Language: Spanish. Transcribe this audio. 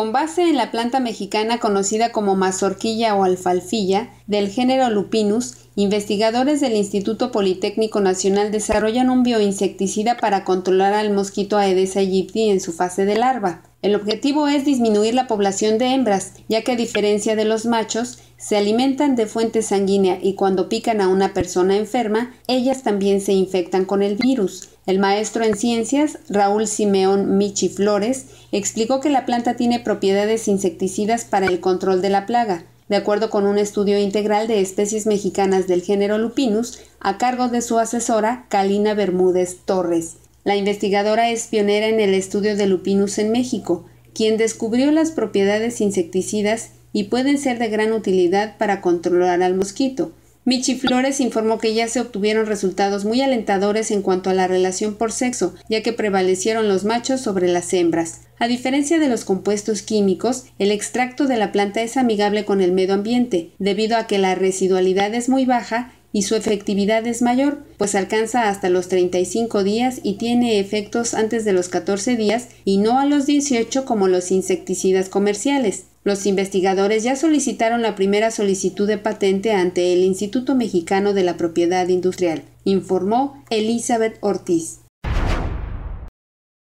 Con base en la planta mexicana conocida como mazorquilla o alfalfilla, del género Lupinus, investigadores del Instituto Politécnico Nacional desarrollan un bioinsecticida para controlar al mosquito Aedes aegypti en su fase de larva. El objetivo es disminuir la población de hembras, ya que a diferencia de los machos, se alimentan de fuente sanguínea y cuando pican a una persona enferma, ellas también se infectan con el virus. El maestro en ciencias, Raúl Simeón Michi Flores, explicó que la planta tiene propiedades insecticidas para el control de la plaga, de acuerdo con un estudio integral de especies mexicanas del género lupinus a cargo de su asesora, Kalina Bermúdez Torres. La investigadora es pionera en el estudio de lupinus en México, quien descubrió las propiedades insecticidas y pueden ser de gran utilidad para controlar al mosquito. Michi Flores informó que ya se obtuvieron resultados muy alentadores en cuanto a la relación por sexo, ya que prevalecieron los machos sobre las hembras. A diferencia de los compuestos químicos, el extracto de la planta es amigable con el medio ambiente, debido a que la residualidad es muy baja y su efectividad es mayor, pues alcanza hasta los 35 días y tiene efectos antes de los 14 días y no a los 18 como los insecticidas comerciales. Los investigadores ya solicitaron la primera solicitud de patente ante el Instituto Mexicano de la Propiedad Industrial, informó Elizabeth Ortiz.